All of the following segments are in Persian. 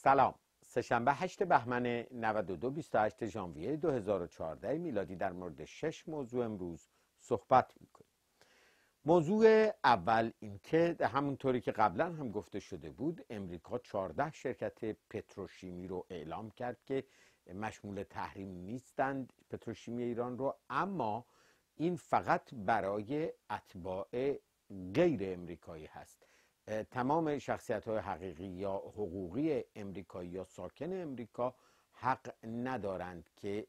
سلام سهشنبه 8 بهمن 92 28 ژانویه 2014 میلادی در مورد شش موضوع امروز صحبت میکنیم موضوع اول اینکه همونطوری که قبلا هم گفته شده بود امریکا 14 شرکت پتروشیمی رو اعلام کرد که مشمول تحریم نیستند پتروشیمی ایران رو اما این فقط برای اتباع غیر امریکایی هست تمام شخصیت های حقیقی یا حقوقی امریکایی یا ساکن امریکا حق ندارند که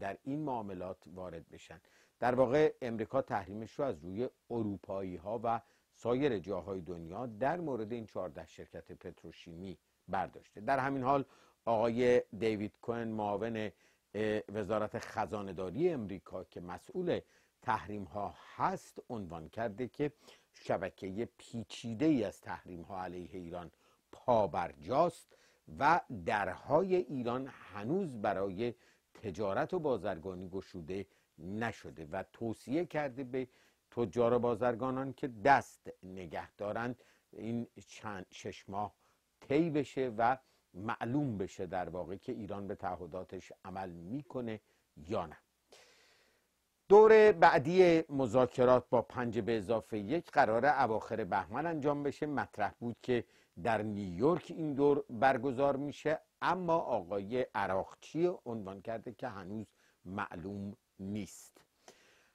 در این معاملات وارد بشن در واقع امریکا تحریمش رو از روی اروپایی ها و سایر جاهای دنیا در مورد این 14 شرکت پتروشیمی برداشته در همین حال آقای دیوید کوهن معاون وزارت خزانداری امریکا که مسئول تحریم ها هست عنوان کرده که شبکه پیچیده ای از تحریم ها علیه ایران پابرجاست و درهای ایران هنوز برای تجارت و بازرگانی گشوده نشده و توصیه کرده به تجار و بازرگانان که دست نگه دارند این چند شش ماه طی بشه و معلوم بشه در واقع که ایران به تعهداتش عمل میکنه یا نه دور بعدی مذاکرات با پنج به اضافه یک قرار اواخر بهمن انجام بشه مطرح بود که در نیویورک این دور برگزار میشه اما آقای عراقچی عنوان کرده که هنوز معلوم نیست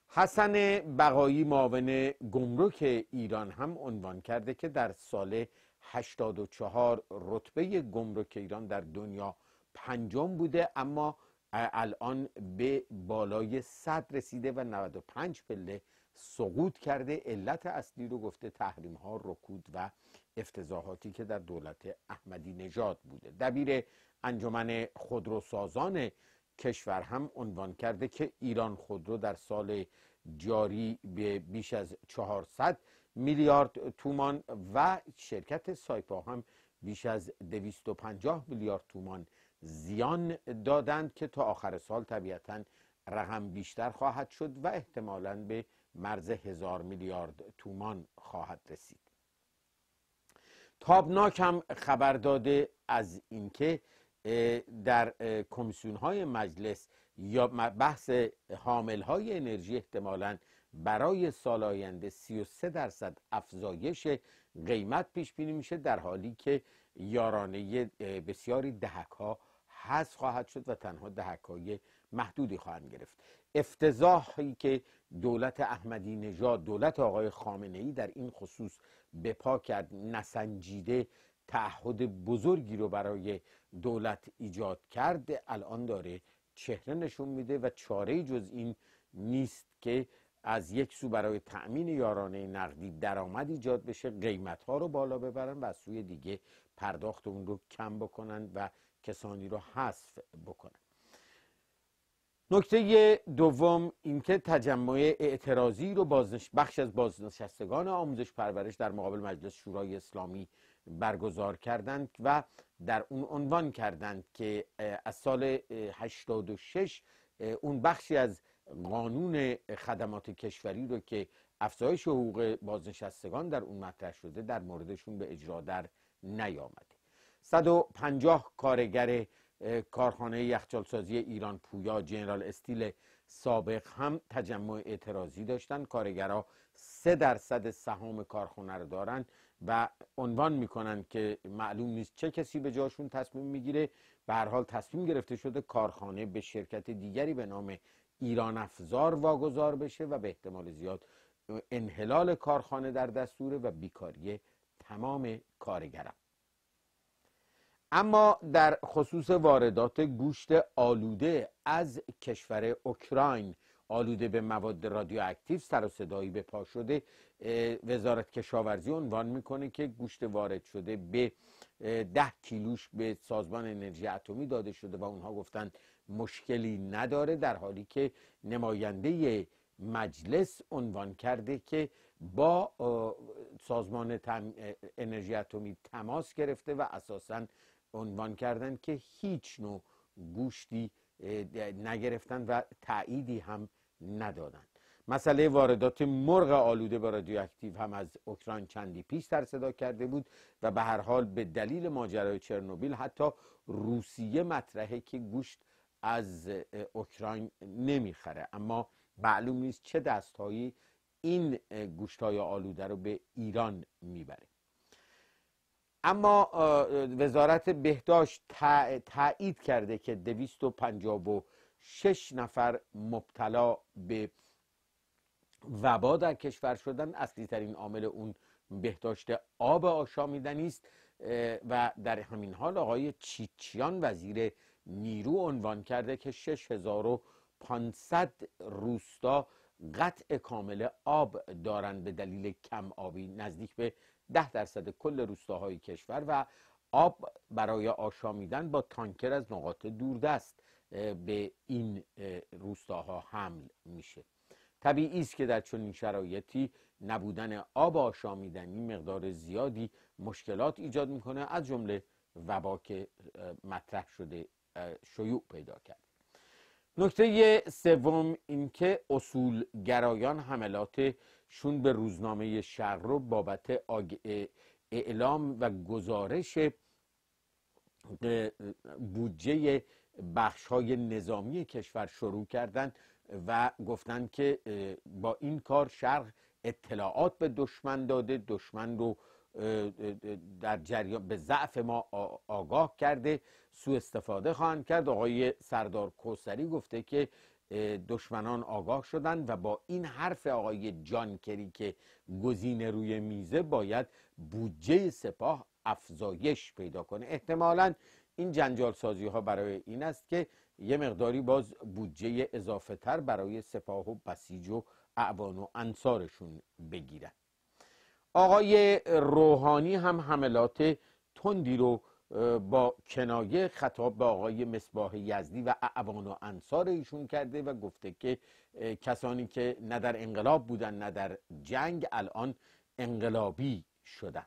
حسن بقایی معاون گمرک ایران هم عنوان کرده که در سال 84 رتبه گمرک ایران در دنیا پنجم بوده اما الان به بالای 100 رسیده و 95 پله سقوط کرده علت اصلی رو گفته تحریم ها رکود و افتضاحاتی که در دولت احمدی نژاد بوده دبیر انجمن خودروسازان کشور هم عنوان کرده که ایران خودرو در سال جاری به بیش از 400 میلیارد تومان و شرکت سایپا هم بیش از 250 میلیارد تومان زیان دادند که تا آخر سال طبیعتا رقم بیشتر خواهد شد و احتمالا به مرز هزار میلیارد تومان خواهد رسید تابناک هم خبر داده از اینکه در کمیسیون های مجلس یا بحث حامل های انرژی احتمالا برای سال آینده 33 درصد افزایش قیمت پیش بینی میشه در حالی که یارانه بسیاری دهک ها حذف خواهد شد و تنها دهک های محدودی خواهند گرفت افتضاحی که دولت احمدی نژاد دولت آقای خامنه ای در این خصوص به پا کرد نسنجیده تعهد بزرگی رو برای دولت ایجاد کرد الان داره چهره نشون میده و چاره جز این نیست که از یک سو برای تأمین یارانه نقدی درآمد ایجاد بشه قیمت ها رو بالا ببرن و از سوی دیگه پرداخت اون رو کم بکنن و کسانی رو حذف بکنن نکته دوم اینکه تجمع اعتراضی رو بازنش... بخش از بازنشستگان آموزش پرورش در مقابل مجلس شورای اسلامی برگزار کردند و در اون عنوان کردند که از سال 86 اون بخشی از قانون خدمات کشوری رو که افزایش حقوق بازنشستگان در اون مطرح شده در موردشون به اجرا در نیامده 150 کارگر کارخانه یخچالسازی ایران پویا جنرال استیل سابق هم تجمع اعتراضی داشتن کارگرها سه درصد سهام کارخانه رو دارن و عنوان میکنن که معلوم نیست چه کسی به جاشون تصمیم میگیره به حال تصمیم گرفته شده کارخانه به شرکت دیگری به نام ایران افزار واگذار بشه و به احتمال زیاد انحلال کارخانه در دستوره و بیکاری تمام کارگران اما در خصوص واردات گوشت آلوده از کشور اوکراین آلوده به مواد رادیواکتیو سر و صدایی به پا شده وزارت کشاورزی عنوان میکنه که گوشت وارد شده به ده کیلوش به سازمان انرژی اتمی داده شده و اونها گفتن مشکلی نداره در حالی که نماینده مجلس عنوان کرده که با سازمان انرژی اتمی تماس گرفته و اساسا عنوان کردن که هیچ نوع گوشتی نگرفتن و تعییدی هم ندادند مسئله واردات مرغ آلوده با رادیواکتیو هم از اوکراین چندی پیش در صدا کرده بود و به هر حال به دلیل ماجرای چرنوبیل حتی روسیه مطرحه که گوشت از اوکراین نمیخره اما معلوم نیست چه دستهایی این گوشت های آلوده رو به ایران میبره اما وزارت بهداشت تایید کرده که 256 نفر مبتلا به وبا در کشور شدن اصلی ترین عامل اون بهداشت آب آشامیدنی است و در همین حال آقای چیچیان وزیر نیرو عنوان کرده که 6500 روستا قطع کامل آب دارند به دلیل کم آبی نزدیک به 10 درصد کل روستاهای کشور و آب برای آشامیدن با تانکر از نقاط دوردست به این روستاها حمل میشه طبیعی است که در چنین شرایطی نبودن آب آشامیدنی مقدار زیادی مشکلات ایجاد میکنه از جمله وبا که مطرح شده شیوع پیدا کرد نکته سوم اینکه اصول گرایان حملاتشون به روزنامه شر رو بابت اعلام و گزارش بودجه بخش های نظامی کشور شروع کردند و گفتند که با این کار شرق اطلاعات به دشمن داده دشمن رو در جریان به ضعف ما آگاه کرده سوء استفاده خواهند کرد آقای سردار کوسری گفته که دشمنان آگاه شدند و با این حرف آقای جانکری که گزینه روی میزه باید بودجه سپاه افزایش پیدا کنه احتمالا این جنجال سازی ها برای این است که یه مقداری باز بودجه اضافه تر برای سپاه و بسیج و اعوان و انصارشون بگیرن آقای روحانی هم حملات تندی رو با کنایه خطاب به آقای مصباح یزدی و اعوان و انصار ایشون کرده و گفته که کسانی که نه در انقلاب بودن نه در جنگ الان انقلابی شدن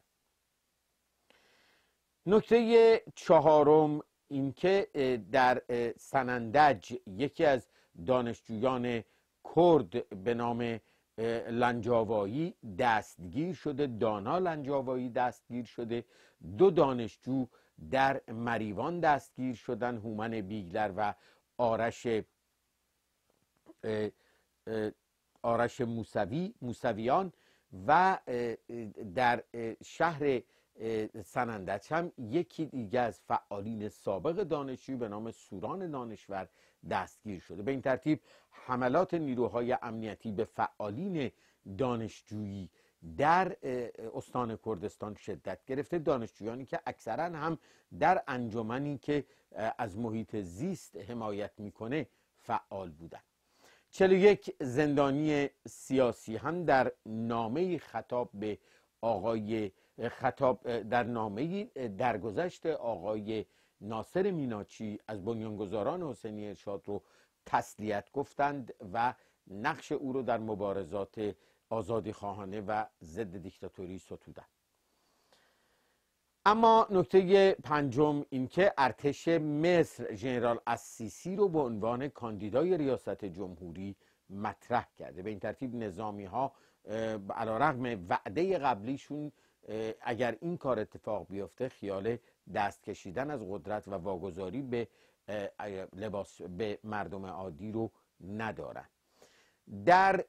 نکته چهارم اینکه در سنندج یکی از دانشجویان کرد به نام لنجاوایی دستگیر شده دانا لنجاوایی دستگیر شده دو دانشجو در مریوان دستگیر شدن هومن بیگلر و آرش آرش موسوی موسویان و در شهر سنندج هم یکی دیگه از فعالین سابق دانشجوی به نام سوران دانشور دستگیر شده به این ترتیب حملات نیروهای امنیتی به فعالین دانشجویی در استان کردستان شدت گرفته دانشجویانی که اکثرا هم در انجمنی که از محیط زیست حمایت میکنه فعال بودند یک زندانی سیاسی هم در نامه خطاب به آقای خطاب در نامه درگذشت آقای ناصر میناچی از بنیانگذاران حسینی ارشاد رو تسلیت گفتند و نقش او رو در مبارزات آزادی خواهانه و ضد دیکتاتوری ستودند اما نکته پنجم اینکه ارتش مصر ژنرال اسیسی رو به عنوان کاندیدای ریاست جمهوری مطرح کرده به این ترتیب نظامی ها علا رقم وعده قبلیشون اگر این کار اتفاق بیفته خیال دست کشیدن از قدرت و واگذاری به لباس به مردم عادی رو ندارن در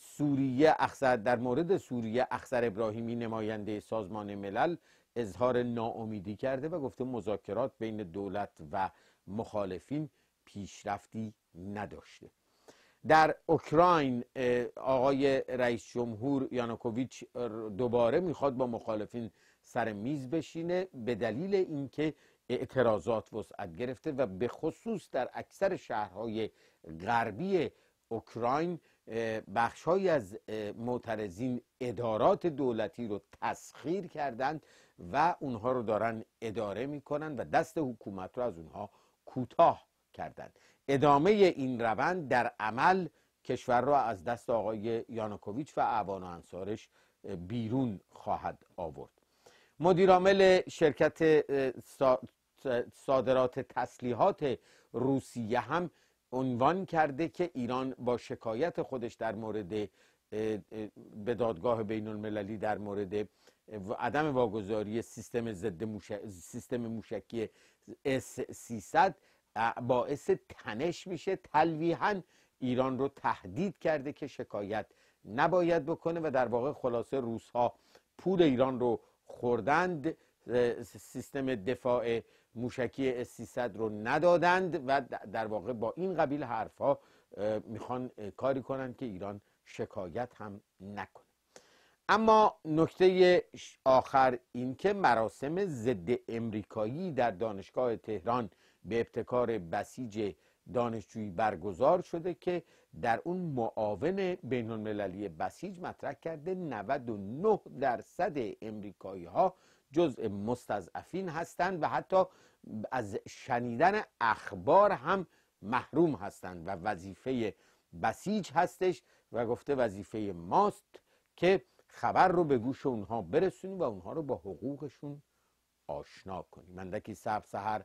سوریه در مورد سوریه اخسر ابراهیمی نماینده سازمان ملل اظهار ناامیدی کرده و گفته مذاکرات بین دولت و مخالفین پیشرفتی نداشته در اوکراین آقای رئیس جمهور یانوکوویچ دوباره میخواد با مخالفین سر میز بشینه به دلیل اینکه اعتراضات وسعت گرفته و به خصوص در اکثر شهرهای غربی اوکراین بخشهایی از معترضین ادارات دولتی رو تسخیر کردند و اونها رو دارن اداره میکنن و دست حکومت رو از اونها کوتاه کردند ادامه این روند در عمل کشور را از دست آقای یانوکوویچ و اعوان و انصارش بیرون خواهد آورد مدیرعامل شرکت صادرات تسلیحات روسیه هم عنوان کرده که ایران با شکایت خودش در مورد به دادگاه بین المللی در مورد عدم واگذاری سیستم ضد سیستم موشکی S300 باعث تنش میشه تلویحا ایران رو تهدید کرده که شکایت نباید بکنه و در واقع خلاصه روس ها پول ایران رو خوردند سیستم دفاع موشکی 300 رو ندادند و در واقع با این قبیل حرف ها میخوان کاری کنند که ایران شکایت هم نکنه اما نکته آخر این که مراسم ضد امریکایی در دانشگاه تهران به ابتکار بسیج دانشجویی برگزار شده که در اون معاون بین بسیج مطرح کرده 99 درصد امریکایی ها جزء مستضعفین هستند و حتی از شنیدن اخبار هم محروم هستند و وظیفه بسیج هستش و گفته وظیفه ماست که خبر رو به گوش اونها برسونیم و اونها رو با حقوقشون آشنا کنیم مندکی سب سهر